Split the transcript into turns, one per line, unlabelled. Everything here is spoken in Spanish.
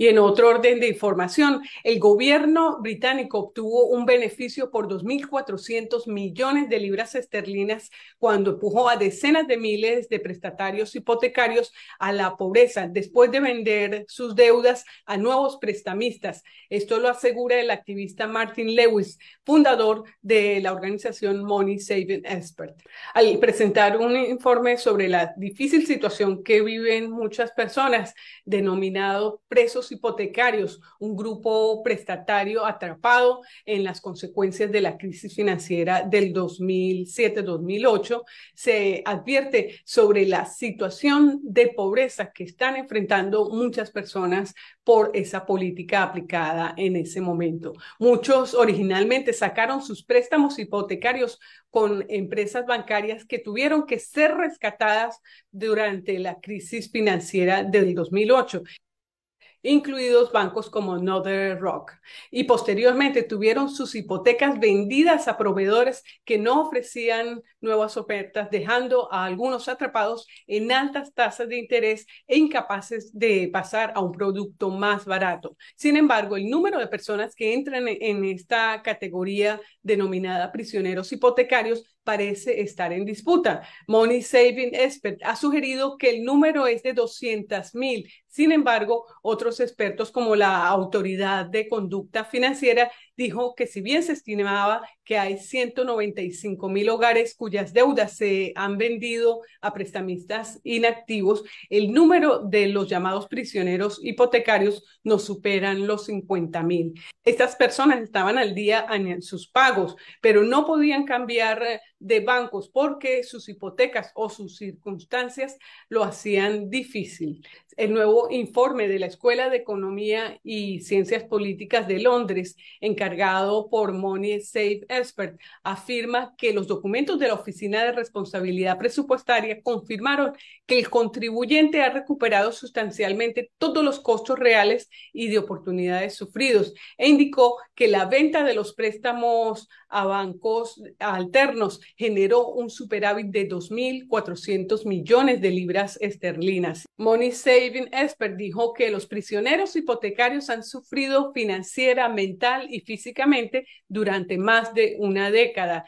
Y en otro orden de información, el gobierno británico obtuvo un beneficio por 2.400 millones de libras esterlinas cuando empujó a decenas de miles de prestatarios hipotecarios a la pobreza después de vender sus deudas a nuevos prestamistas. Esto lo asegura el activista Martin Lewis, fundador de la organización Money Saving Expert. Al presentar un informe sobre la difícil situación que viven muchas personas, denominado presos hipotecarios, un grupo prestatario atrapado en las consecuencias de la crisis financiera del 2007-2008. Se advierte sobre la situación de pobreza que están enfrentando muchas personas por esa política aplicada en ese momento. Muchos originalmente sacaron sus préstamos hipotecarios con empresas bancarias que tuvieron que ser rescatadas durante la crisis financiera del 2008 incluidos bancos como Northern Rock, y posteriormente tuvieron sus hipotecas vendidas a proveedores que no ofrecían nuevas ofertas, dejando a algunos atrapados en altas tasas de interés e incapaces de pasar a un producto más barato. Sin embargo, el número de personas que entran en esta categoría denominada prisioneros hipotecarios parece estar en disputa. Money Saving Expert ha sugerido que el número es de 200,000 mil sin embargo, otros expertos como la Autoridad de Conducta Financiera dijo que si bien se estimaba que hay 195 mil hogares cuyas deudas se han vendido a prestamistas inactivos, el número de los llamados prisioneros hipotecarios no superan los 50 mil. Estas personas estaban al día en sus pagos, pero no podían cambiar de bancos porque sus hipotecas o sus circunstancias lo hacían difícil. El nuevo informe de la Escuela de Economía y Ciencias Políticas de Londres encargó por Money Safe Expert, afirma que los documentos de la Oficina de Responsabilidad Presupuestaria confirmaron que el contribuyente ha recuperado sustancialmente todos los costos reales y de oportunidades sufridos e indicó que la venta de los préstamos a bancos alternos generó un superávit de 2.400 millones de libras esterlinas. Money Saving Expert dijo que los prisioneros hipotecarios han sufrido financiera, mental y física durante más de una década.